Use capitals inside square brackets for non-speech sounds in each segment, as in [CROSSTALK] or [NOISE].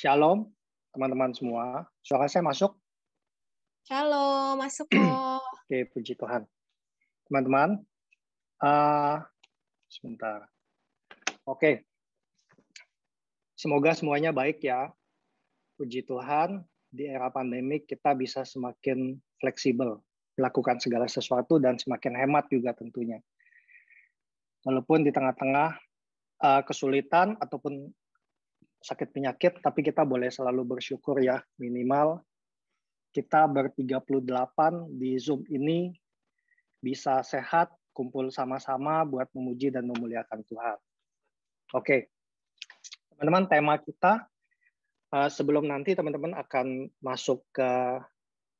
Shalom, teman-teman semua. Suara saya masuk? Shalom, masuk kok. Oke, puji Tuhan. Teman-teman, uh, sebentar. Oke, semoga semuanya baik ya. Puji Tuhan, di era pandemik kita bisa semakin fleksibel, melakukan segala sesuatu dan semakin hemat juga tentunya. Walaupun di tengah-tengah uh, kesulitan ataupun sakit penyakit, tapi kita boleh selalu bersyukur ya minimal kita ber-38 di Zoom ini bisa sehat, kumpul sama-sama buat memuji dan memuliakan Tuhan. Oke, teman-teman tema kita eh, sebelum nanti teman-teman akan masuk ke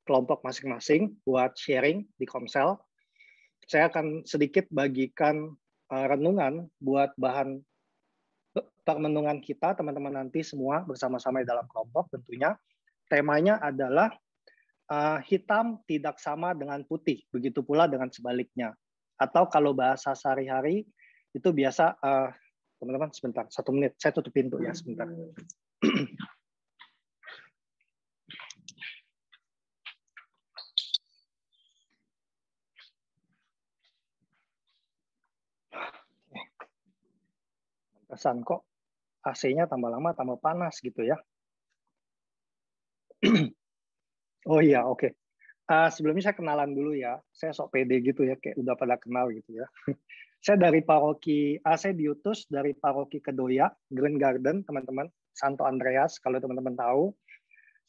kelompok masing-masing buat sharing di Komsel. Saya akan sedikit bagikan eh, renungan buat bahan permenungan kita teman-teman nanti semua bersama-sama di dalam kelompok tentunya temanya adalah uh, hitam tidak sama dengan putih begitu pula dengan sebaliknya atau kalau bahasa sehari-hari itu biasa teman eh, teman-teman sebentar satu menit saya tutup pintu ya sebentar [CLEARS THROAT] pesan kok AC-nya tambah lama tambah panas gitu ya. [CLEARS THROAT] oh iya, oke. Okay. Uh, eh, sebelumnya saya kenalan dulu ya. Saya sok pede gitu ya, kayak udah pada kenal gitu ya. [LAUGHS] saya dari paroki, uh, diutus dari paroki Kedoya, Green Garden, teman-teman. Santo Andreas, kalau teman-teman tahu.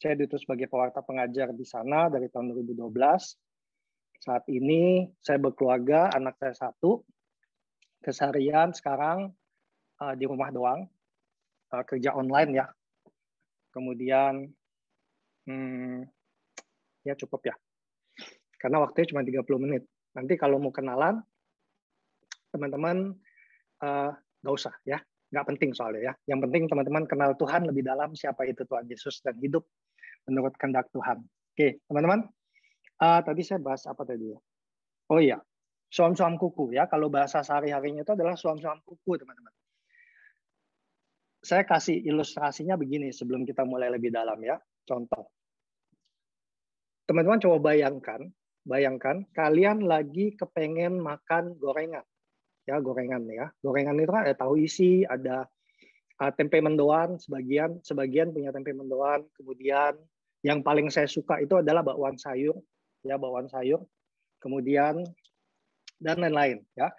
Saya diutus sebagai pewarta pengajar di sana dari tahun 2012. Saat ini saya berkeluarga, anak saya satu. Keseharian sekarang uh, di rumah doang, Eh, kerja online ya. Kemudian hmm, ya cukup ya. Karena waktunya cuma 30 menit. Nanti kalau mau kenalan, teman-teman uh, eh, gak usah ya. Nggak penting soalnya ya. Yang penting teman-teman kenal Tuhan lebih dalam siapa itu Tuhan Yesus dan hidup menurut kehendak Tuhan. Oke, teman-teman. Uh, tadi saya bahas apa tadi ya? Oh iya, suam-suam kuku ya. Kalau bahasa sehari-harinya itu adalah suam-suam kuku, teman-teman saya kasih ilustrasinya begini sebelum kita mulai lebih dalam ya. Contoh. Teman-teman coba bayangkan, bayangkan kalian lagi kepengen makan gorengan. Ya, gorengan ya. Gorengan itu kan ada tahu isi, ada ah, tempe mendoan sebagian, sebagian punya tempe mendoan, kemudian yang paling saya suka itu adalah bakwan sayur, ya bakwan sayur. Kemudian dan lain-lain ya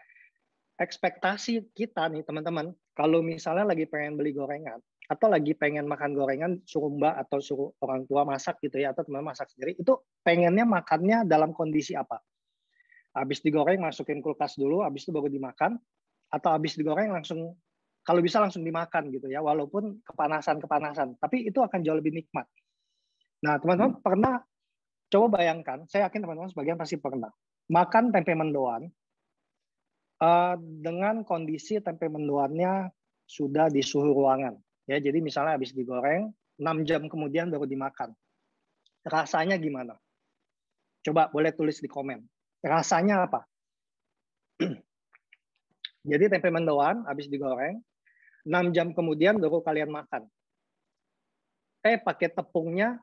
ekspektasi kita nih teman-teman kalau misalnya lagi pengen beli gorengan atau lagi pengen makan gorengan suruh mbak atau suruh orang tua masak gitu ya atau teman masak sendiri itu pengennya makannya dalam kondisi apa? Habis digoreng masukin kulkas dulu, habis itu baru dimakan atau habis digoreng langsung kalau bisa langsung dimakan gitu ya walaupun kepanasan kepanasan tapi itu akan jauh lebih nikmat. Nah teman-teman hmm. pernah coba bayangkan, saya yakin teman-teman sebagian pasti pernah makan tempe mendoan Eh, dengan kondisi tempe mendoannya sudah di suhu ruangan. Ya, jadi misalnya habis digoreng, 6 jam kemudian baru dimakan. Rasanya gimana? Coba boleh tulis di komen. Rasanya apa? [CLEARS THROAT] jadi tempe mendoan habis digoreng, 6 jam kemudian baru kalian makan. Eh, pakai tepungnya,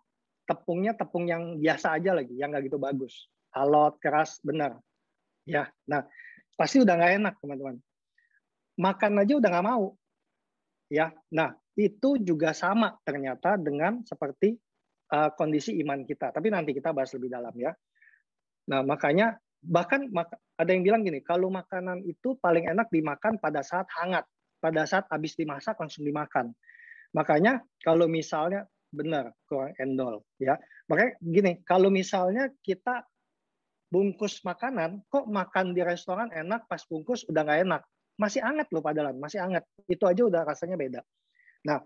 tepungnya tepung yang biasa aja lagi, yang nggak gitu bagus. Alot, keras, benar. Ya, nah pasti udah nggak enak teman-teman. Makan aja udah nggak mau, ya. Nah itu juga sama ternyata dengan seperti uh, kondisi iman kita. Tapi nanti kita bahas lebih dalam ya. Nah makanya bahkan ada yang bilang gini, kalau makanan itu paling enak dimakan pada saat hangat, pada saat habis dimasak langsung dimakan. Makanya kalau misalnya benar kurang endol ya. Makanya gini, kalau misalnya kita bungkus makanan, kok makan di restoran enak, pas bungkus udah nggak enak. Masih anget loh padahal, masih anget. Itu aja udah rasanya beda. Nah,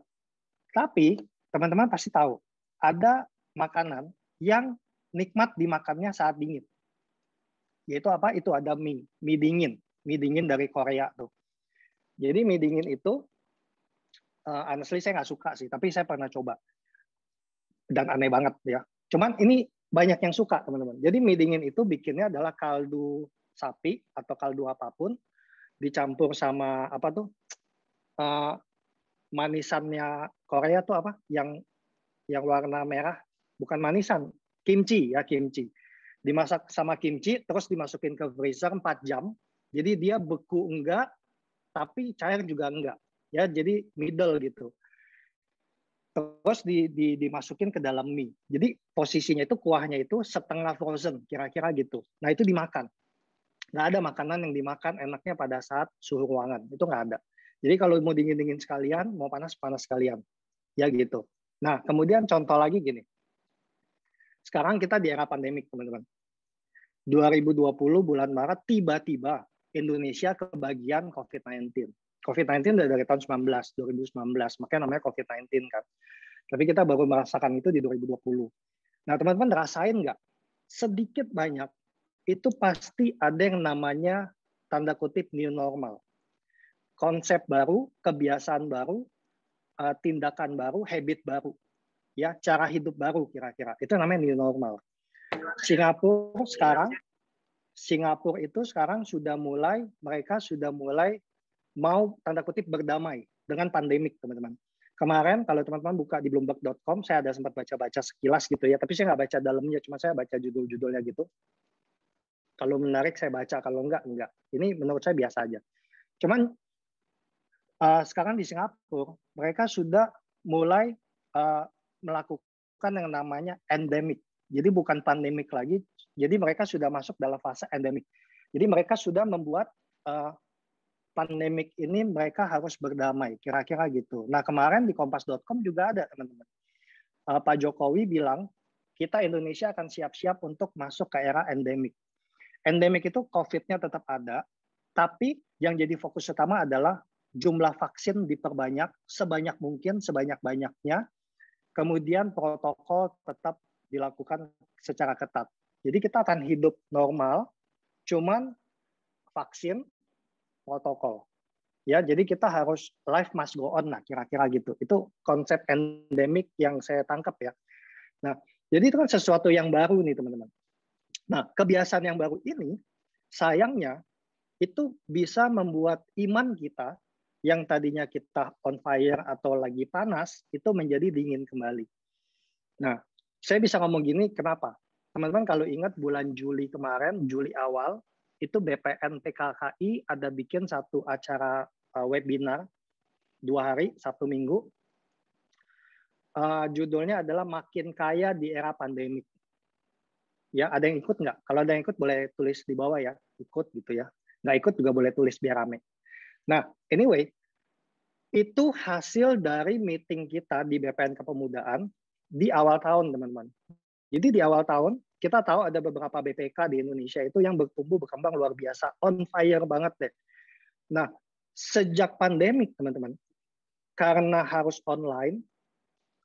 tapi teman-teman pasti tahu, ada makanan yang nikmat dimakannya saat dingin. Yaitu apa? Itu ada mie, mie dingin. Mie dingin dari Korea tuh. Jadi mie dingin itu, uh, honestly saya nggak suka sih, tapi saya pernah coba. Dan aneh banget ya. Cuman ini banyak yang suka teman-teman. Jadi mie dingin itu bikinnya adalah kaldu sapi atau kaldu apapun dicampur sama apa tuh uh, manisannya Korea tuh apa yang yang warna merah bukan manisan kimchi ya kimchi dimasak sama kimchi terus dimasukin ke freezer 4 jam jadi dia beku enggak tapi cair juga enggak ya jadi middle gitu terus di, di, dimasukin ke dalam mie. Jadi posisinya itu kuahnya itu setengah frozen kira-kira gitu. Nah itu dimakan. Nggak ada makanan yang dimakan enaknya pada saat suhu ruangan itu nggak ada. Jadi kalau mau dingin-dingin sekalian, mau panas panas sekalian, ya gitu. Nah kemudian contoh lagi gini. Sekarang kita di era pandemik teman-teman. 2020 bulan Maret tiba-tiba Indonesia kebagian COVID-19. COVID-19 dari tahun 19, 2019, makanya namanya COVID-19 kan. Tapi kita baru merasakan itu di 2020. Nah, teman-teman rasain nggak? Sedikit banyak, itu pasti ada yang namanya tanda kutip new normal. Konsep baru, kebiasaan baru, eh, tindakan baru, habit baru. Ya, cara hidup baru kira-kira. Itu namanya new normal. Singapura sekarang Singapura itu sekarang sudah mulai mereka sudah mulai mau tanda kutip berdamai dengan pandemik, teman-teman. Kemarin kalau teman-teman buka di bloomberg.com, saya ada sempat baca-baca sekilas gitu ya, tapi saya nggak baca dalamnya, cuma saya baca judul-judulnya gitu. Kalau menarik saya baca, kalau enggak, enggak. Ini menurut saya biasa aja. Cuman uh, sekarang di Singapura, mereka sudah mulai uh, melakukan yang namanya endemik. Jadi bukan pandemik lagi, jadi mereka sudah masuk dalam fase endemik. Jadi mereka sudah membuat uh, pandemik ini mereka harus berdamai, kira-kira gitu. Nah kemarin di kompas.com juga ada teman-teman. Uh, Pak Jokowi bilang kita Indonesia akan siap-siap untuk masuk ke era endemik. Endemik itu COVID-nya tetap ada, tapi yang jadi fokus utama adalah jumlah vaksin diperbanyak sebanyak mungkin, sebanyak-banyaknya. Kemudian protokol tetap dilakukan secara ketat. Jadi kita akan hidup normal, cuman vaksin protokol. Ya, jadi kita harus live must go on lah kira-kira gitu. Itu konsep endemik yang saya tangkap ya. Nah, jadi itu kan sesuatu yang baru nih teman-teman. Nah, kebiasaan yang baru ini sayangnya itu bisa membuat iman kita yang tadinya kita on fire atau lagi panas itu menjadi dingin kembali. Nah, saya bisa ngomong gini kenapa? Teman-teman kalau ingat bulan Juli kemarin, Juli awal, itu BPN PKKI ada bikin satu acara eh, webinar dua hari satu minggu uh, judulnya adalah makin kaya di era pandemik ya ada yang ikut nggak kalau ada yang ikut boleh tulis di bawah ya ikut gitu ya nggak ikut juga boleh tulis biar rame nah anyway itu hasil dari meeting kita di BPN Kepemudaan di awal tahun teman-teman jadi di awal tahun kita tahu ada beberapa BPK di Indonesia itu yang bertumbuh berkembang luar biasa, on fire banget deh. Nah, sejak pandemik teman-teman, karena harus online,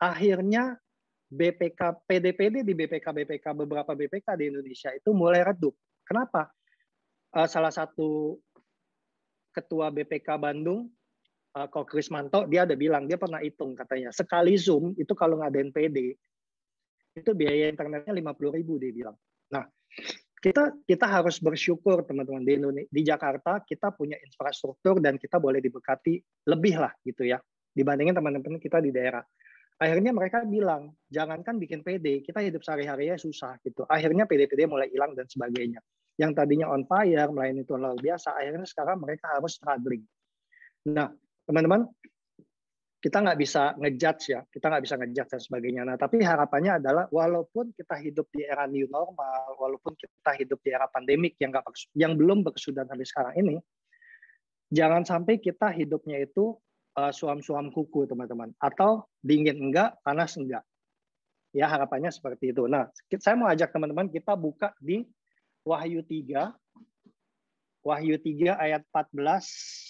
akhirnya BPK PDPD di BPK BPK beberapa BPK di Indonesia itu mulai redup. Kenapa? Eh, salah satu ketua BPK Bandung eh, Kok Krismanto dia ada bilang dia pernah hitung katanya sekali zoom itu kalau nggak ada PD itu biaya internetnya 50 ribu dia bilang. Nah, kita kita harus bersyukur teman-teman di Indonesia, di Jakarta kita punya infrastruktur dan kita boleh diberkati lebih lah gitu ya dibandingin teman-teman kita di daerah. Akhirnya mereka bilang, jangankan bikin PD, kita hidup sehari-harinya susah gitu. Akhirnya PD-PD mulai hilang dan sebagainya. Yang tadinya on fire, melayani itu luar biasa, akhirnya sekarang mereka harus struggling. Nah, teman-teman, kita nggak bisa ngejudge ya, kita nggak bisa ngejudge dan sebagainya. Nah, tapi harapannya adalah walaupun kita hidup di era new normal, walaupun kita hidup di era pandemik yang nggak yang belum berkesudahan sampai sekarang ini, jangan sampai kita hidupnya itu uh, suam-suam kuku, teman-teman, atau dingin enggak, panas enggak. Ya, harapannya seperti itu. Nah, saya mau ajak teman-teman kita buka di Wahyu 3 Wahyu 3 ayat 14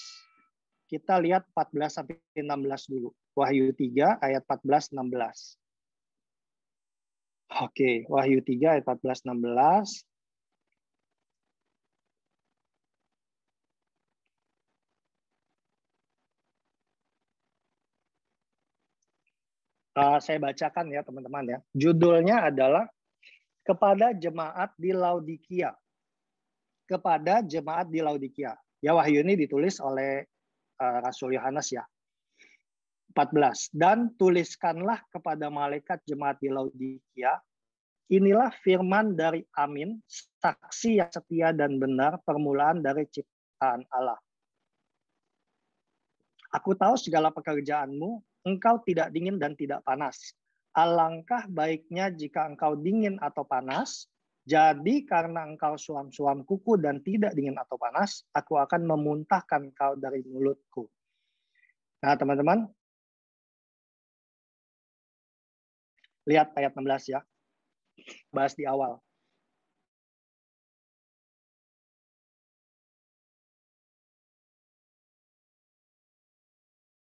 kita lihat 14 sampai 16 dulu. Wahyu 3 ayat 14 16. Oke, Wahyu 3 ayat 14 16. Uh, saya bacakan ya teman-teman ya. Judulnya adalah kepada jemaat di Laodikia. Kepada jemaat di Laodikia. Ya Wahyu ini ditulis oleh Eh, Rasul Yohanes ya. 14. Dan tuliskanlah kepada malaikat jemaat di Laodikia, inilah firman dari Amin, saksi yang setia dan benar, permulaan dari ciptaan Allah. Aku tahu segala pekerjaanmu, engkau tidak dingin dan tidak panas. Alangkah baiknya jika engkau dingin atau panas, jadi karena engkau suam-suam kuku dan tidak dingin atau panas, aku akan memuntahkan engkau dari mulutku. Nah, teman-teman, lihat ayat 16 ya. Bahas di awal.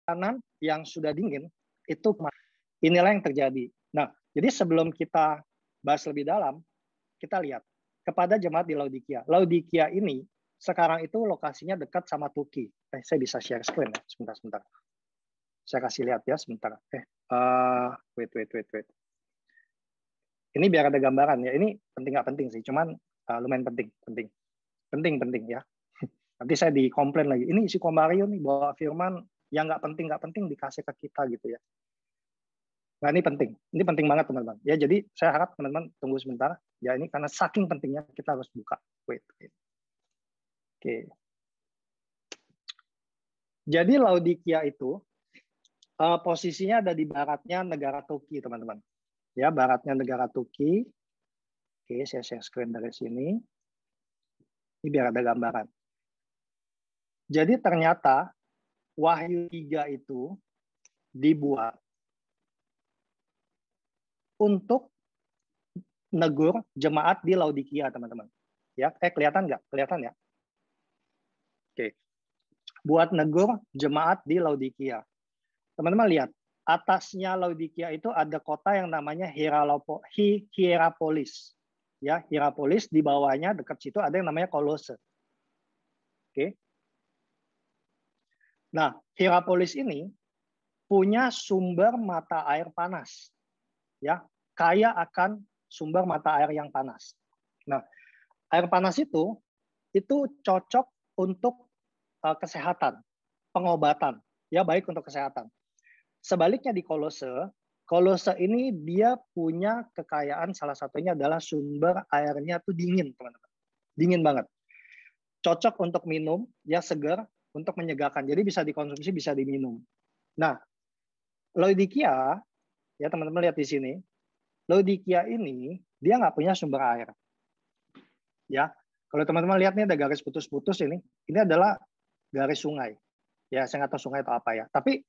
Kanan yang sudah dingin itu inilah yang terjadi. Nah, jadi sebelum kita bahas lebih dalam, kita lihat kepada jemaat di Laodikia. Laodikia ini sekarang itu lokasinya dekat sama Turki. Eh, saya bisa share screen ya, sebentar sebentar. Saya kasih lihat ya sebentar. Eh, uh, wait wait wait wait. Ini biar ada gambaran ya. Ini penting nggak penting sih, cuman uh, lumayan penting penting penting penting ya. [LAUGHS] Nanti saya dikomplain lagi. Ini isi Komario nih bahwa firman yang nggak penting nggak penting dikasih ke kita gitu ya. Nah ini penting, ini penting banget teman-teman. Ya jadi saya harap teman-teman tunggu sebentar. Ya ini karena saking pentingnya kita harus buka. Wait, wait. Oke. Jadi Laodikia itu eh, posisinya ada di baratnya negara Turki, teman-teman. Ya, baratnya negara Turki. Oke, saya share screen dari sini. Ini biar ada gambaran. Jadi ternyata Wahyu 3 itu dibuat untuk negur jemaat di Laodikia, teman-teman. Ya, eh kelihatan nggak? Kelihatan ya? Oke. Buat negur jemaat di Laodikia. Teman-teman lihat, atasnya Laodikia itu ada kota yang namanya Hieralopo, Hierapolis. Ya, Hierapolis di bawahnya dekat situ ada yang namanya Kolose. Oke. Nah, Hierapolis ini punya sumber mata air panas ya kaya akan sumber mata air yang panas. Nah, air panas itu itu cocok untuk uh, kesehatan, pengobatan, ya baik untuk kesehatan. Sebaliknya di Kolose, Kolose ini dia punya kekayaan salah satunya adalah sumber airnya tuh dingin, teman-teman. Dingin banget. Cocok untuk minum, ya segar untuk menyegarkan. Jadi bisa dikonsumsi, bisa diminum. Nah, Laodikia ya teman-teman lihat di sini, Laodikia ini dia nggak punya sumber air. Ya, kalau teman-teman lihat nih ada garis putus-putus ini, ini adalah garis sungai. Ya, saya nggak tahu sungai atau apa ya. Tapi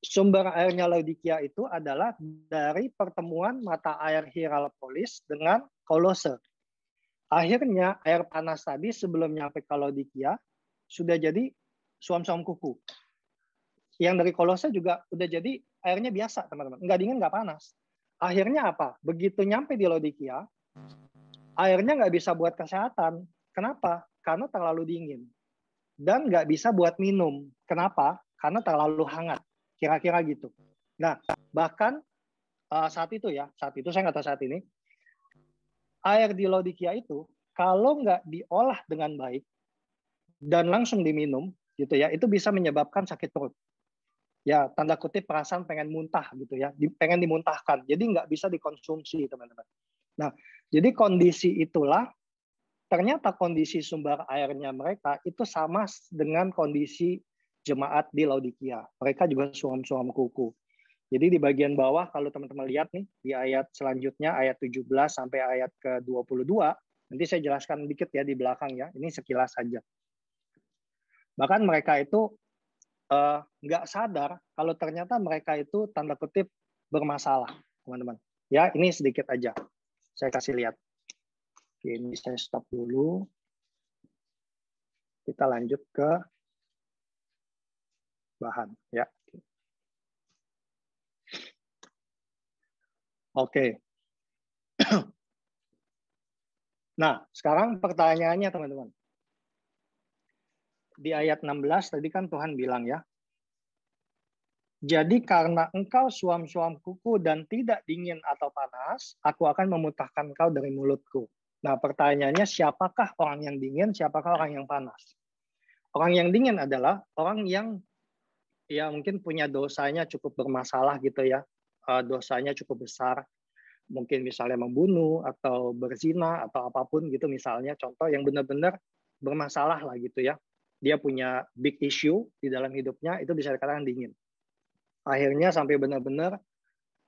sumber airnya Laodikia itu adalah dari pertemuan mata air Hierapolis dengan Kolose. Akhirnya air panas tadi sebelum nyampe ke Laodikia sudah jadi suam-suam kuku. Yang dari Kolose juga udah jadi airnya biasa teman-teman nggak dingin nggak panas akhirnya apa begitu nyampe di Lodikia airnya nggak bisa buat kesehatan kenapa karena terlalu dingin dan nggak bisa buat minum kenapa karena terlalu hangat kira-kira gitu nah bahkan eh, saat itu ya saat itu saya nggak tahu saat ini air di Lodikia itu kalau nggak diolah dengan baik dan langsung diminum gitu ya itu bisa menyebabkan sakit perut ya tanda kutip perasaan pengen muntah gitu ya, pengen dimuntahkan. Jadi nggak bisa dikonsumsi teman-teman. Nah, jadi kondisi itulah ternyata kondisi sumber airnya mereka itu sama dengan kondisi jemaat di Laodikia. Mereka juga suam-suam kuku. Jadi di bagian bawah kalau teman-teman lihat nih di ayat selanjutnya ayat 17 sampai ayat ke-22, nanti saya jelaskan dikit ya di belakang ya. Ini sekilas saja. Bahkan mereka itu Eh, nggak uh, sadar kalau ternyata mereka itu tanda kutip bermasalah, teman-teman. Ya, ini sedikit aja. Saya kasih lihat. ini saya stop dulu. Kita lanjut ke bahan, ya. Oke. [CLEARS THROAT] Nah, sekarang pertanyaannya teman-teman di ayat 16 tadi kan Tuhan bilang ya. Jadi karena engkau suam-suam kuku dan tidak dingin atau panas, aku akan memutahkan kau dari mulutku. Nah pertanyaannya siapakah orang yang dingin, siapakah orang yang panas? Orang yang dingin adalah orang yang ya mungkin punya dosanya cukup bermasalah gitu ya. Eh, dosanya cukup besar, mungkin misalnya membunuh atau berzina atau apapun gitu misalnya contoh yang benar-benar bermasalah lah gitu ya dia punya big issue di dalam hidupnya itu bisa dikatakan dingin. Akhirnya sampai benar-benar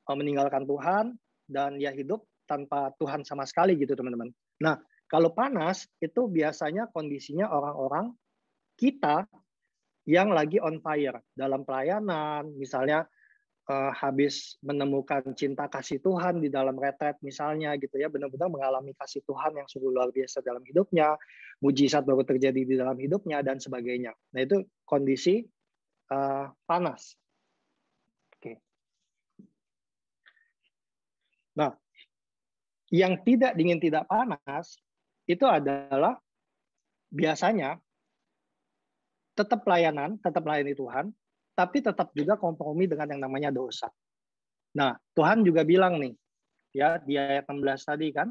eh, meninggalkan Tuhan dan dia hidup tanpa Tuhan sama sekali gitu teman-teman. Nah kalau panas itu biasanya kondisinya orang-orang kita yang lagi on fire dalam pelayanan, misalnya eh, habis menemukan cinta kasih Tuhan di dalam retret misalnya gitu ya, benar-benar mengalami kasih Tuhan yang sungguh luar biasa dalam hidupnya, mujizat baru terjadi di dalam hidupnya dan sebagainya. Nah itu kondisi uh, panas. Oke. Nah, yang tidak dingin tidak panas itu adalah biasanya tetap pelayanan, tetap melayani Tuhan, tapi tetap juga kompromi dengan yang namanya dosa. Nah, Tuhan juga bilang nih, ya di ayat 16 tadi kan,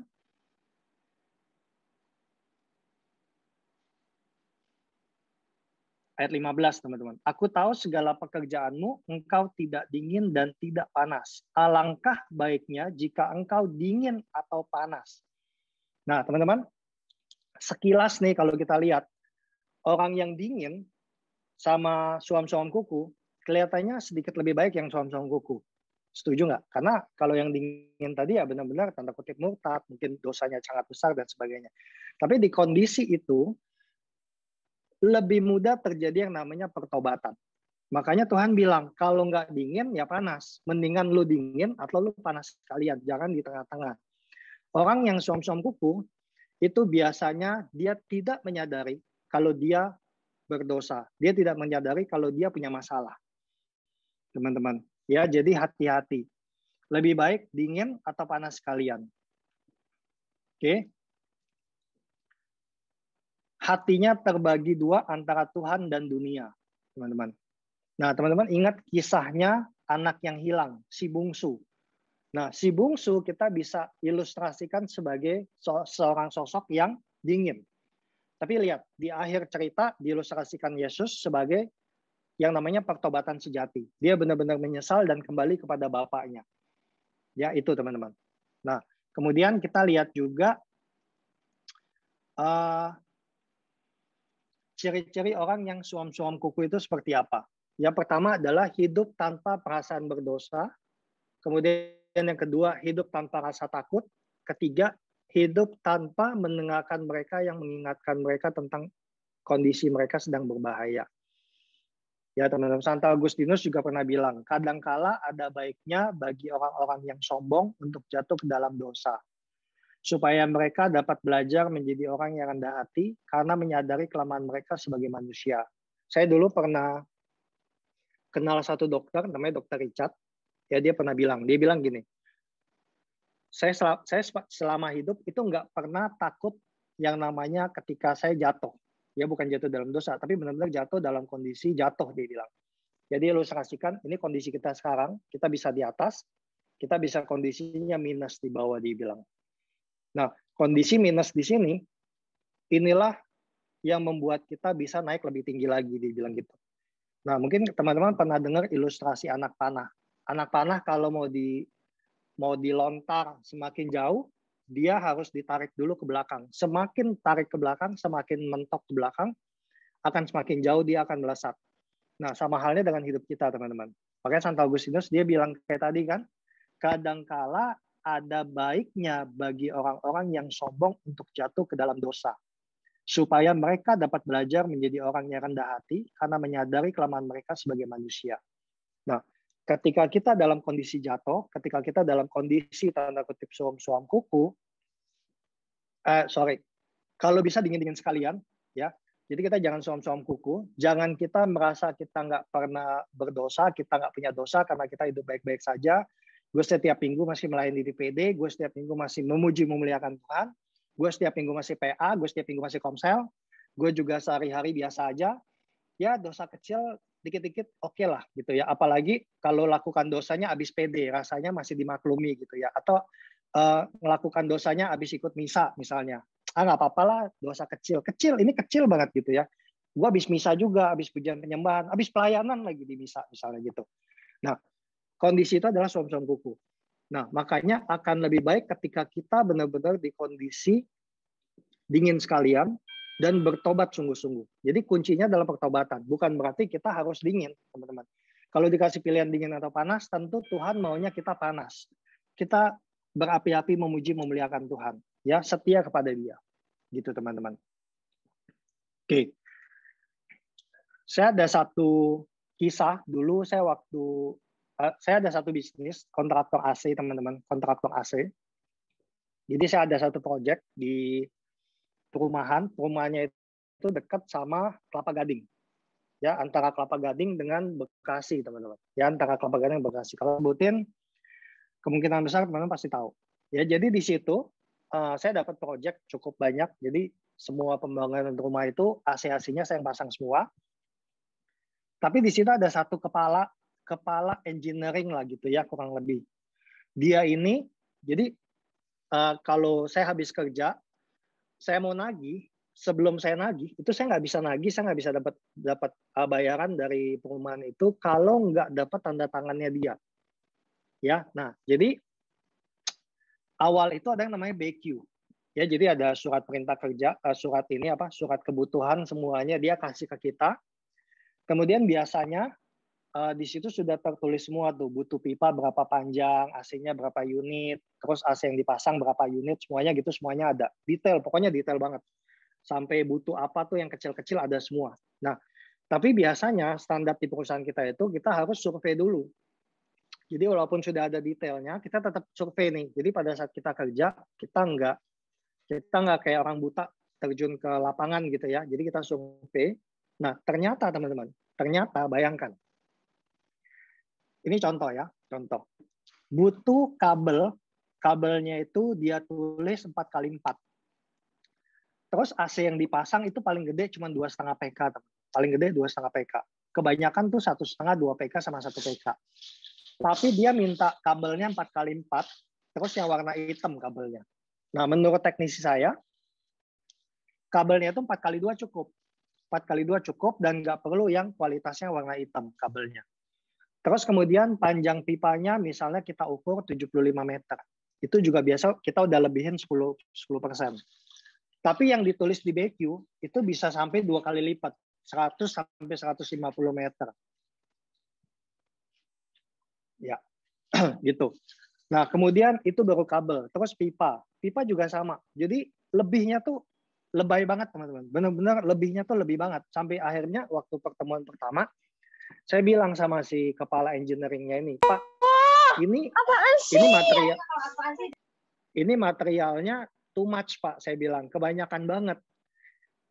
ayat 15 teman-teman. Aku tahu segala pekerjaanmu, engkau tidak dingin dan tidak panas. Alangkah baiknya jika engkau dingin atau panas. Nah teman-teman, sekilas nih kalau kita lihat, orang yang dingin sama suam-suam kuku, kelihatannya sedikit lebih baik yang suam-suam kuku. Setuju nggak? Karena kalau yang dingin tadi ya benar-benar tanda kutip murtad, mungkin dosanya sangat besar dan sebagainya. Tapi di kondisi itu, lebih mudah terjadi yang namanya pertobatan. Makanya Tuhan bilang, kalau nggak dingin ya panas. Mendingan lu dingin atau lu panas sekalian. Jangan di tengah-tengah. Orang yang suam-suam kuku, itu biasanya dia tidak menyadari kalau dia berdosa. Dia tidak menyadari kalau dia punya masalah. Teman-teman, ya jadi hati-hati. Lebih baik dingin atau panas sekalian. Oke hatinya terbagi dua antara Tuhan dan dunia, teman-teman. Nah, teman-teman ingat kisahnya anak yang hilang, si bungsu. Nah, si bungsu kita bisa ilustrasikan sebagai seorang sosok yang dingin. Tapi lihat, di akhir cerita diilustrasikan Yesus sebagai yang namanya pertobatan sejati. Dia benar-benar menyesal dan kembali kepada Bapaknya. Ya, itu teman-teman. Nah, kemudian kita lihat juga uh, ciri-ciri orang yang suam-suam kuku itu seperti apa? Yang pertama adalah hidup tanpa perasaan berdosa. Kemudian yang kedua, hidup tanpa rasa takut. Ketiga, hidup tanpa mendengarkan mereka yang mengingatkan mereka tentang kondisi mereka sedang berbahaya. Ya teman-teman, Santo Agustinus juga pernah bilang, kadangkala ada baiknya bagi orang-orang yang sombong untuk jatuh ke dalam dosa supaya mereka dapat belajar menjadi orang yang rendah hati karena menyadari kelemahan mereka sebagai manusia. Saya dulu pernah kenal satu dokter namanya Dokter Richard. Ya dia pernah bilang, dia bilang gini. Saya selama, saya selama hidup itu nggak pernah takut yang namanya ketika saya jatuh. Ya bukan jatuh dalam dosa, tapi benar-benar jatuh dalam kondisi jatuh dia bilang. Jadi ilustrasikan ini kondisi kita sekarang, kita bisa di atas, kita bisa kondisinya minus di bawah dia bilang Nah, kondisi minus di sini inilah yang membuat kita bisa naik lebih tinggi lagi dibilang gitu. Nah, mungkin teman-teman pernah dengar ilustrasi anak panah. Anak panah kalau mau di mau dilontar semakin jauh, dia harus ditarik dulu ke belakang. Semakin tarik ke belakang, semakin mentok ke belakang, akan semakin jauh dia akan melesat. Nah, sama halnya dengan hidup kita, teman-teman. Makanya Santo Agustinus dia bilang kayak tadi kan, kadangkala ada baiknya bagi orang-orang yang sombong untuk jatuh ke dalam dosa, supaya mereka dapat belajar menjadi orang yang rendah hati karena menyadari kelemahan mereka sebagai manusia. Nah, ketika kita dalam kondisi jatuh, ketika kita dalam kondisi tanda kutip suam-suam kuku, eh, sorry, kalau bisa dingin-dingin sekalian, ya. Jadi kita jangan suam-suam kuku, jangan kita merasa kita nggak pernah berdosa, kita nggak punya dosa karena kita hidup baik-baik saja, Gue setiap minggu masih melayani di DPD, gue setiap minggu masih memuji memuliakan Tuhan, gue setiap minggu masih PA, gue setiap minggu masih komsel, gue juga sehari-hari biasa aja. Ya dosa kecil dikit-dikit oke okay lah gitu ya. Apalagi kalau lakukan dosanya habis PD, rasanya masih dimaklumi gitu ya. Atau uh, melakukan dosanya habis ikut misa misalnya. Ah nggak apa-apa lah dosa kecil. Kecil, ini kecil banget gitu ya. Gue habis misa juga, habis pujian penyembahan, habis pelayanan lagi di misa misalnya gitu. Nah Kondisi itu adalah suam-suam kuku. Nah, makanya akan lebih baik ketika kita benar-benar di kondisi dingin sekalian dan bertobat sungguh-sungguh. Jadi kuncinya dalam pertobatan, bukan berarti kita harus dingin, teman-teman. Kalau dikasih pilihan dingin atau panas, tentu Tuhan maunya kita panas. Kita berapi-api memuji memuliakan Tuhan, ya setia kepada Dia. Gitu, teman-teman. Oke. Saya ada satu kisah dulu saya waktu Eh, saya ada satu bisnis kontraktor AC teman-teman kontraktor AC jadi saya ada satu proyek di perumahan perumahannya itu dekat sama Kelapa Gading ya antara Kelapa Gading dengan Bekasi teman-teman ya antara Kelapa Gading dan Bekasi kalau sebutin kemungkinan besar teman-teman pasti tahu ya jadi di situ uh, saya dapat proyek cukup banyak jadi semua pembangunan rumah itu AC-AC-nya saya yang pasang semua tapi di situ ada satu kepala kepala engineering lah gitu ya kurang lebih. Dia ini jadi uh, kalau saya habis kerja, saya mau nagih, sebelum saya nagih itu saya nggak bisa nagih, saya nggak bisa dapat dapat uh, bayaran dari perumahan itu kalau nggak dapat tanda tangannya dia. Ya, nah jadi awal itu ada yang namanya BQ. Ya, jadi ada surat perintah kerja, eh, surat ini apa? Surat kebutuhan semuanya dia kasih ke kita. Kemudian biasanya uh, di situ sudah tertulis semua tuh butuh pipa berapa panjang, AC-nya berapa unit, terus AC yang dipasang berapa unit, semuanya gitu semuanya ada. Detail, pokoknya detail banget. Sampai butuh apa tuh yang kecil-kecil ada semua. Nah, tapi biasanya standar di perusahaan kita itu kita harus survei dulu. Jadi walaupun sudah ada detailnya, kita tetap survei nih. Jadi pada saat kita kerja, kita nggak kita nggak kayak orang buta terjun ke lapangan gitu ya. Jadi kita survei. Nah ternyata teman-teman, ternyata bayangkan ini contoh ya, contoh. Butuh kabel, kabelnya itu dia tulis 4 kali 4. Terus AC yang dipasang itu paling gede cuma 2,5 PK. Paling gede 2,5 PK. Kebanyakan tuh 1,5, 2 PK sama 1 PK. Tapi dia minta kabelnya 4 kali 4, terus yang warna hitam kabelnya. Nah, menurut teknisi saya, kabelnya itu 4 kali 2 cukup. 4 kali 2 cukup dan nggak perlu yang kualitasnya warna hitam kabelnya. Terus kemudian panjang pipanya misalnya kita ukur 75 meter. Itu juga biasa kita udah lebihin 10 persen. Tapi yang ditulis di BQ itu bisa sampai dua kali lipat, 100 sampai 150 meter. Ya, [CLEARS THROAT] gitu. Nah, kemudian itu baru kabel. Terus pipa. Pipa juga sama. Jadi lebihnya tuh lebay banget, teman-teman. Benar-benar lebihnya tuh lebih banget. Sampai akhirnya waktu pertemuan pertama, saya bilang sama si kepala engineeringnya ini, Pak, oh, ini apaan sih? ini material ini materialnya too much Pak, saya bilang kebanyakan banget.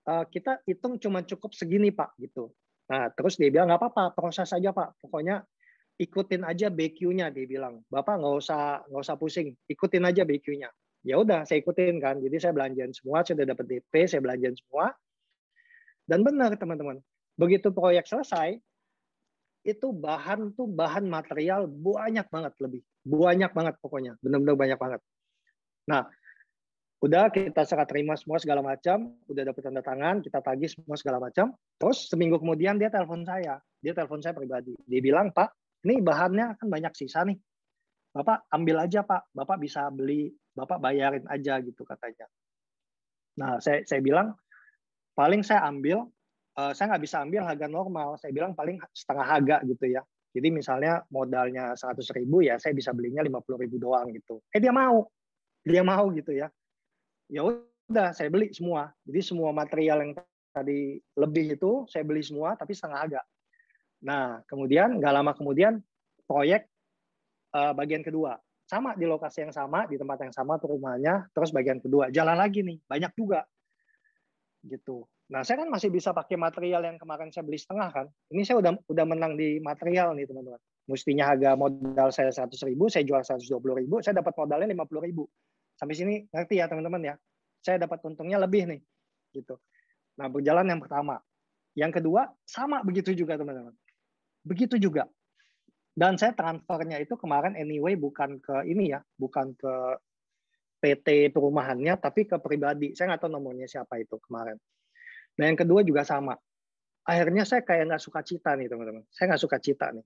Uh, kita hitung cuma cukup segini Pak gitu. Nah terus dia bilang nggak apa-apa, proses aja Pak. Pokoknya ikutin aja BQ-nya dia bilang. Bapak nggak usah nggak usah pusing, ikutin aja BQ-nya. Ya udah saya ikutin kan. Jadi saya belanjain semua, saya sudah dapat DP, saya belanjain semua. Dan benar teman-teman, begitu proyek selesai, itu bahan tuh bahan material banyak banget lebih banyak banget pokoknya benar-benar banyak banget nah udah kita serah terima semua segala macam udah dapat tanda tangan kita tagih semua segala macam terus seminggu kemudian dia telepon saya dia telepon saya pribadi dia bilang pak ini bahannya kan banyak sisa nih bapak ambil aja pak bapak bisa beli bapak bayarin aja gitu katanya nah saya saya bilang paling saya ambil uh, saya nggak bisa ambil harga normal. Saya bilang paling setengah harga gitu ya. Jadi misalnya modalnya 100 ribu ya saya bisa belinya 50 ribu doang gitu. Eh dia mau, dia mau gitu ya. Ya udah saya beli semua. Jadi semua material yang tadi lebih itu saya beli semua tapi setengah harga. Nah kemudian nggak lama kemudian proyek uh, bagian kedua sama di lokasi yang sama di tempat yang sama tuh rumahnya terus bagian kedua jalan lagi nih banyak juga gitu Nah, saya kan masih bisa pakai material yang kemarin saya beli setengah kan. Ini saya udah udah menang di material nih teman-teman. Mestinya harga modal saya 100 saya jual 120 ribu, saya dapat modalnya 50 Sampai sini ngerti ya teman-teman ya. Saya dapat untungnya lebih nih. gitu. Nah, berjalan yang pertama. Yang kedua, sama begitu juga teman-teman. Begitu juga. Dan saya transfernya itu kemarin anyway bukan ke ini ya, bukan ke PT perumahannya, tapi ke pribadi. Saya nggak tahu nomornya siapa itu kemarin Nah yang kedua juga sama. Akhirnya saya kayak nggak suka cita nih teman-teman. Saya nggak suka cita nih.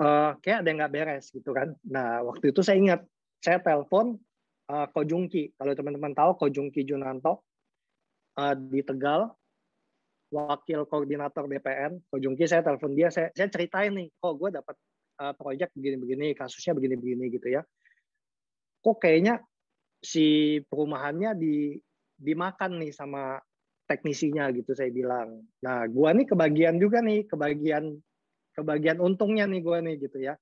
Uh, kayak ada yang nggak beres gitu kan. Nah waktu itu saya ingat saya telepon uh, Ko Jungki. Kalau teman-teman tahu Ko Jungki Junanto uh, di Tegal, wakil koordinator BPN Ko Jungki saya telepon dia saya, saya ceritain nih kok gue dapat uh, proyek begini-begini kasusnya begini-begini gitu ya kok kayaknya si perumahannya di dimakan nih sama teknisinya gitu saya bilang. Nah, gua nih kebagian juga nih, kebagian kebagian untungnya nih gua nih gitu ya.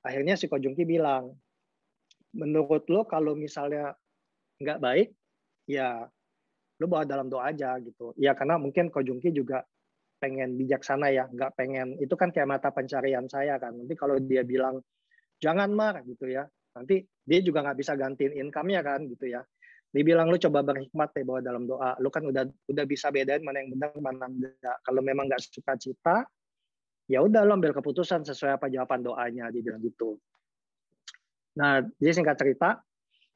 Akhirnya si Kojungki bilang, menurut lo kalau misalnya nggak baik, ya lo bawa dalam doa aja gitu. Ya karena mungkin Kojungki juga pengen bijaksana ya, nggak pengen itu kan kayak mata pencarian saya kan. Nanti kalau dia bilang jangan mar gitu ya, nanti dia juga nggak bisa gantiin income-nya kan gitu ya dibilang lu coba berhikmat ya bahwa dalam doa lu kan udah udah bisa bedain mana yang benar mana yang enggak kalau memang nggak suka cita ya udah lu ambil keputusan sesuai apa jawaban doanya dia bilang gitu nah jadi singkat cerita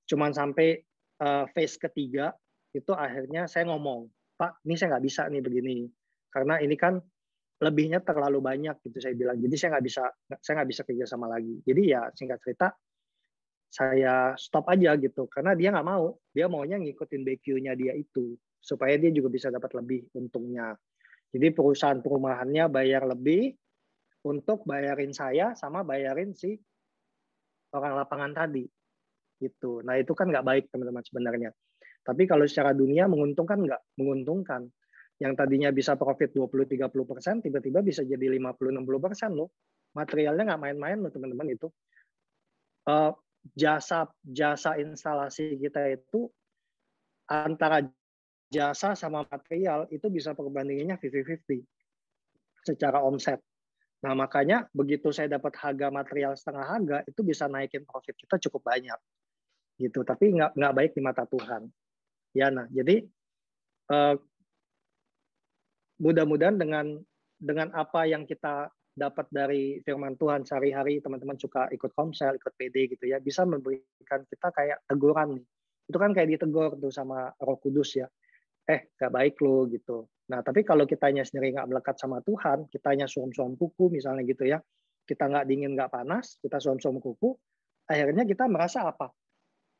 cuman sampai uh, phase ketiga itu akhirnya saya ngomong pak ini saya nggak bisa nih begini karena ini kan lebihnya terlalu banyak gitu saya bilang jadi saya nggak bisa saya nggak bisa kerja sama lagi jadi ya singkat cerita saya stop aja gitu karena dia nggak mau dia maunya ngikutin BQ-nya dia itu supaya dia juga bisa dapat lebih untungnya jadi perusahaan perumahannya bayar lebih untuk bayarin saya sama bayarin si orang lapangan tadi gitu nah itu kan nggak baik teman-teman sebenarnya tapi kalau secara dunia menguntungkan nggak menguntungkan yang tadinya bisa profit 20-30 tiba-tiba bisa jadi 50-60 persen loh materialnya nggak main-main loh teman-teman itu uh, jasa jasa instalasi kita itu antara jasa sama material itu bisa perbandingannya 50-50 secara omset. Nah, makanya begitu saya dapat harga material setengah harga itu bisa naikin profit kita cukup banyak. Gitu, tapi nggak nggak baik di mata Tuhan. Ya, nah, jadi eh, mudah-mudahan dengan dengan apa yang kita dapat dari firman Tuhan sehari-hari teman-teman suka ikut komsel, ikut PD gitu ya, bisa memberikan kita kayak teguran nih. Itu kan kayak ditegur tuh sama Roh Kudus ya. Eh, gak baik loh gitu. Nah, tapi kalau kitanya sendiri nggak melekat sama Tuhan, kitanya suam-suam kuku misalnya gitu ya, kita nggak dingin, nggak panas, kita suam-suam kuku, akhirnya kita merasa apa?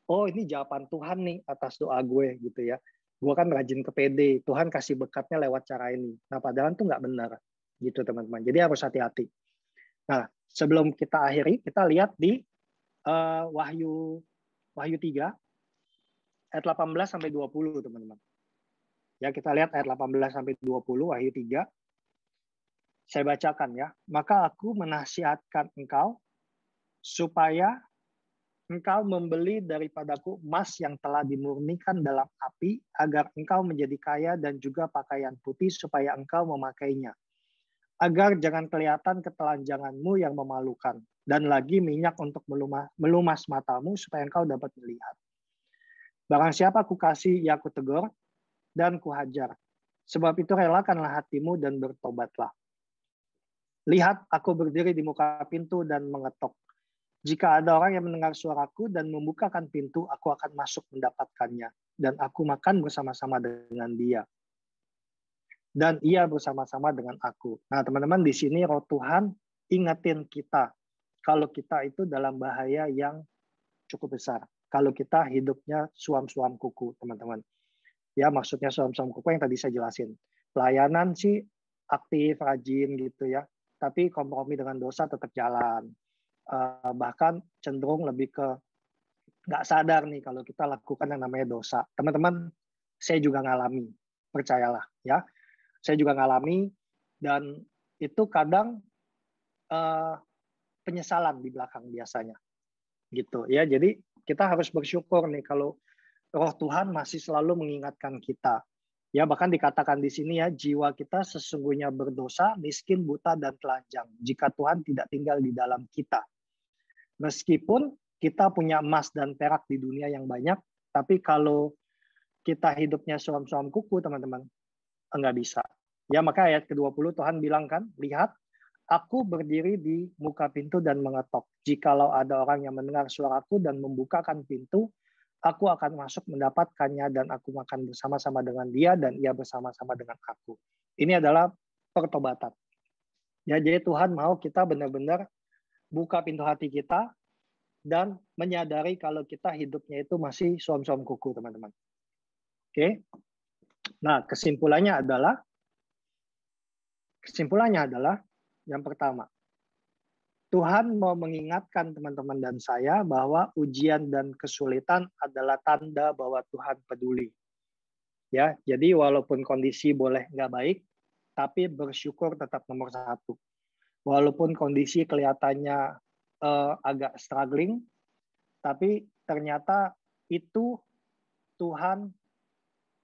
Oh, ini jawaban Tuhan nih atas doa gue gitu ya. Gue kan rajin ke PD, Tuhan kasih bekatnya lewat cara ini. Nah, padahal itu nggak benar gitu teman-teman. Jadi harus hati-hati. Nah, sebelum kita akhiri, kita lihat di uh, Wahyu Wahyu 3 ayat 18 sampai 20, teman-teman. Ya, kita lihat ayat 18 sampai 20 Wahyu 3. Saya bacakan ya. Maka aku menasihatkan engkau supaya engkau membeli daripadaku emas yang telah dimurnikan dalam api agar engkau menjadi kaya dan juga pakaian putih supaya engkau memakainya agar jangan kelihatan ketelanjanganmu yang memalukan, dan lagi minyak untuk melumas, melumas matamu supaya engkau dapat melihat. Barang siapa ku kasih, ya ku tegur, dan ku hajar. Sebab itu relakanlah hatimu dan bertobatlah. Lihat, aku berdiri di muka pintu dan mengetok. Jika ada orang yang mendengar suaraku dan membukakan pintu, aku akan masuk mendapatkannya. Dan aku makan bersama-sama dengan dia, dan ia bersama-sama dengan aku. Nah, teman-teman di sini roh Tuhan ingetin kita kalau kita itu dalam bahaya yang cukup besar. Kalau kita hidupnya suam-suam kuku, teman-teman. Ya, maksudnya suam-suam kuku yang tadi saya jelasin. Pelayanan sih aktif, rajin gitu ya. Tapi kompromi dengan dosa tetap jalan. Eh, bahkan cenderung lebih ke nggak sadar nih kalau kita lakukan yang namanya dosa. Teman-teman, saya juga ngalami, percayalah ya saya juga ngalami dan itu kadang uh, penyesalan di belakang biasanya gitu ya jadi kita harus bersyukur nih kalau roh Tuhan masih selalu mengingatkan kita ya bahkan dikatakan di sini ya jiwa kita sesungguhnya berdosa miskin buta dan telanjang jika Tuhan tidak tinggal di dalam kita meskipun kita punya emas dan perak di dunia yang banyak tapi kalau kita hidupnya suam-suam kuku teman-teman enggak bisa Ya maka ayat ke-20 Tuhan bilang kan, lihat aku berdiri di muka pintu dan mengetok. Jikalau ada orang yang mendengar suaraku dan membukakan pintu, aku akan masuk mendapatkannya dan aku makan bersama-sama dengan dia dan ia bersama-sama dengan aku. Ini adalah pertobatan. Ya, jadi Tuhan mau kita benar-benar buka pintu hati kita dan menyadari kalau kita hidupnya itu masih suam-suam kuku, teman-teman. Oke. Nah, kesimpulannya adalah Kesimpulannya adalah yang pertama, Tuhan mau mengingatkan teman-teman dan saya bahwa ujian dan kesulitan adalah tanda bahwa Tuhan peduli. Ya, jadi walaupun kondisi boleh nggak baik, tapi bersyukur tetap nomor satu. Walaupun kondisi kelihatannya eh, agak struggling, tapi ternyata itu Tuhan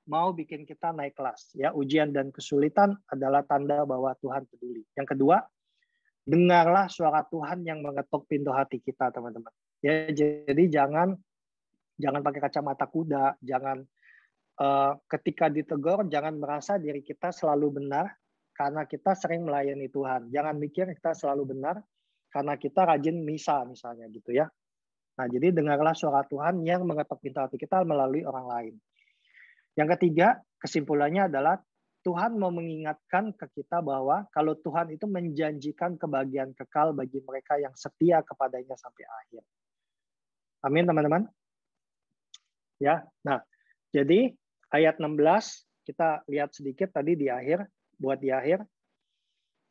mau bikin kita naik kelas. Ya, ujian dan kesulitan adalah tanda bahwa Tuhan peduli. Yang kedua, dengarlah suara Tuhan yang mengetuk pintu hati kita, teman-teman. Ya, jadi jangan jangan pakai kacamata kuda, jangan uh, ketika ditegur jangan merasa diri kita selalu benar karena kita sering melayani Tuhan. Jangan mikir kita selalu benar karena kita rajin misa misalnya gitu ya. Nah, jadi dengarlah suara Tuhan yang mengetuk pintu hati kita melalui orang lain. Yang ketiga, kesimpulannya adalah Tuhan mau mengingatkan ke kita bahwa kalau Tuhan itu menjanjikan kebahagiaan kekal bagi mereka yang setia kepadanya sampai akhir. Amin, teman-teman. Ya. Nah, jadi ayat 16 kita lihat sedikit tadi di akhir, buat di akhir.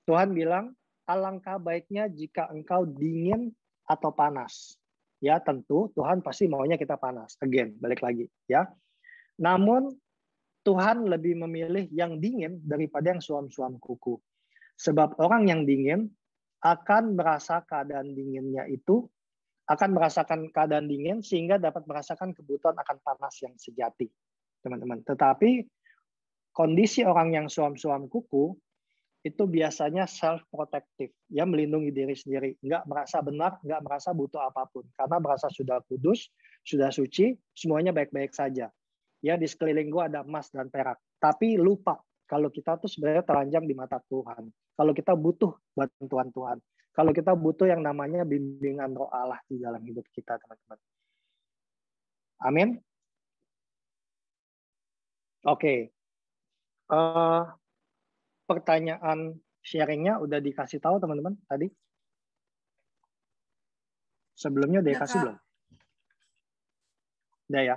Tuhan bilang, alangkah baiknya jika engkau dingin atau panas. Ya, tentu Tuhan pasti maunya kita panas. Again, balik lagi, ya. Namun Tuhan lebih memilih yang dingin daripada yang suam-suam kuku. Sebab orang yang dingin akan merasa keadaan dinginnya itu, akan merasakan keadaan dingin sehingga dapat merasakan kebutuhan akan panas yang sejati. Teman-teman, tetapi kondisi orang yang suam-suam kuku itu biasanya self protective ya melindungi diri sendiri nggak merasa benar nggak merasa butuh apapun karena merasa sudah kudus sudah suci semuanya baik-baik saja ya di sekeliling gue ada emas dan perak. Tapi lupa kalau kita tuh sebenarnya telanjang di mata Tuhan. Kalau kita butuh bantuan Tuhan. Kalau kita butuh yang namanya bimbingan roh Allah di dalam hidup kita, teman-teman. Amin. Oke. Okay. Uh, eh, pertanyaan sharingnya udah dikasih tahu teman-teman tadi. Sebelumnya udah iya, dikasih belum? Udah ya.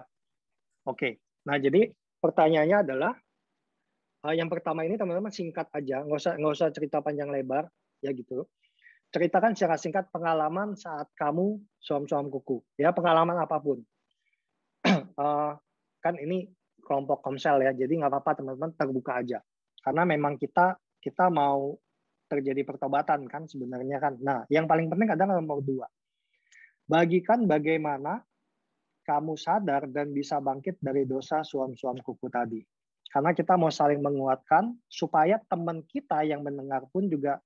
Oke. Nah, jadi pertanyaannya adalah eh, yang pertama ini teman-teman singkat aja, nggak usah nggak usah cerita panjang lebar ya gitu. Ceritakan secara singkat pengalaman saat kamu suam-suam kuku, ya pengalaman apapun. [CLEARS THROAT] Eh, kan ini kelompok komsel ya, jadi nggak apa-apa teman-teman terbuka aja. Karena memang kita kita mau terjadi pertobatan kan sebenarnya kan. Nah, yang paling penting adalah nomor dua. Bagikan bagaimana kamu sadar dan bisa bangkit dari dosa suam-suam kuku tadi. Karena kita mau saling menguatkan supaya teman kita yang mendengar pun juga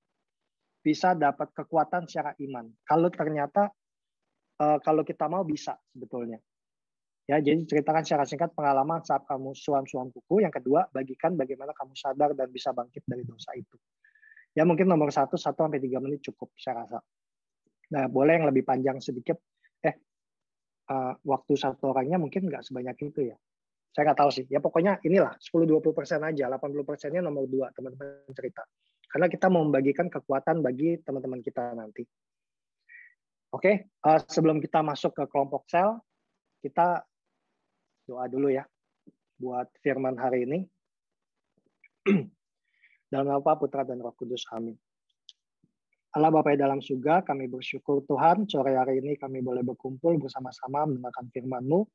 bisa dapat kekuatan secara iman. Kalau ternyata eh, kalau kita mau bisa sebetulnya. Ya, jadi ceritakan secara singkat pengalaman saat kamu suam-suam kuku. Yang kedua, bagikan bagaimana kamu sadar dan bisa bangkit dari dosa itu. Ya, mungkin nomor satu, satu sampai tiga menit cukup, saya rasa. Nah, boleh yang lebih panjang sedikit. Eh, uh, waktu satu orangnya mungkin nggak sebanyak itu ya. Saya nggak tahu sih. Ya pokoknya inilah 10-20 aja. 80 persennya nomor dua teman-teman cerita. Karena kita mau membagikan kekuatan bagi teman-teman kita nanti. Oke, okay, uh, eh, sebelum kita masuk ke kelompok sel, kita doa dulu ya buat firman hari ini. [CLEARS THROAT] Dalam apa Putra dan Roh Kudus, Amin. Allah Bapa dalam surga, kami bersyukur Tuhan, sore hari ini kami boleh berkumpul bersama-sama mendengarkan firman-Mu.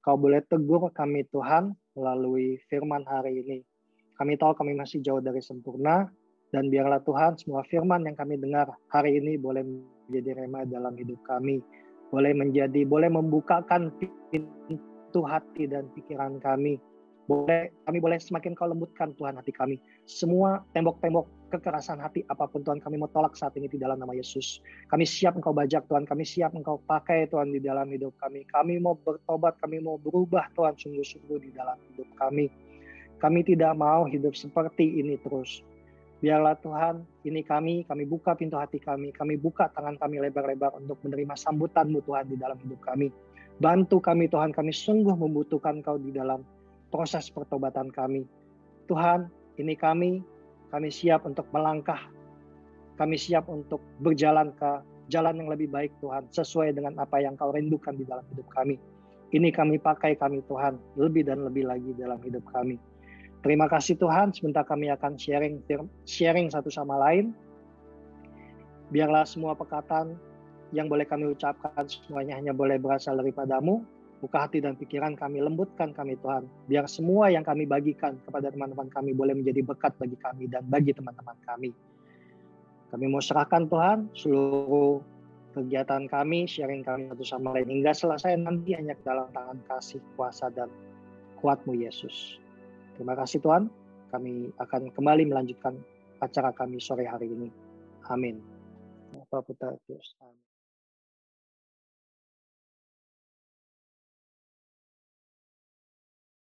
Kau boleh tegur kami Tuhan melalui firman hari ini. Kami tahu kami masih jauh dari sempurna, dan biarlah Tuhan semua firman yang kami dengar hari ini boleh menjadi rema dalam hidup kami. Boleh menjadi, boleh membukakan pintu hati dan pikiran kami boleh kami boleh semakin kau lembutkan Tuhan hati kami. Semua tembok-tembok kekerasan hati apapun Tuhan kami mau tolak saat ini di dalam nama Yesus. Kami siap Engkau bajak Tuhan, kami siap Engkau pakai Tuhan di dalam hidup kami. Kami mau bertobat, kami mau berubah Tuhan sungguh-sungguh di dalam hidup kami. Kami tidak mau hidup seperti ini terus. Biarlah Tuhan, ini kami, kami buka pintu hati kami, kami buka tangan kami lebar-lebar untuk menerima sambutan-Mu Tuhan di dalam hidup kami. Bantu kami Tuhan, kami sungguh membutuhkan Kau di dalam proses pertobatan kami. Tuhan, ini kami, kami siap untuk melangkah. Kami siap untuk berjalan ke jalan yang lebih baik Tuhan, sesuai dengan apa yang Kau rindukan di dalam hidup kami. Ini kami pakai kami Tuhan, lebih dan lebih lagi dalam hidup kami. Terima kasih Tuhan, sebentar kami akan sharing sharing satu sama lain. Biarlah semua pekatan yang boleh kami ucapkan semuanya hanya boleh berasal daripadamu Buka hati dan pikiran kami, lembutkan kami Tuhan. Biar semua yang kami bagikan kepada teman-teman kami boleh menjadi bekat bagi kami dan bagi teman-teman kami. Kami mau serahkan Tuhan seluruh kegiatan kami, sharing kami satu sama lain. Hingga selesai nanti hanya dalam tangan kasih, kuasa, dan kuatmu Yesus. Terima kasih Tuhan. Kami akan kembali melanjutkan acara kami sore hari ini. Amin. Bapak Putra Yesus. Amin.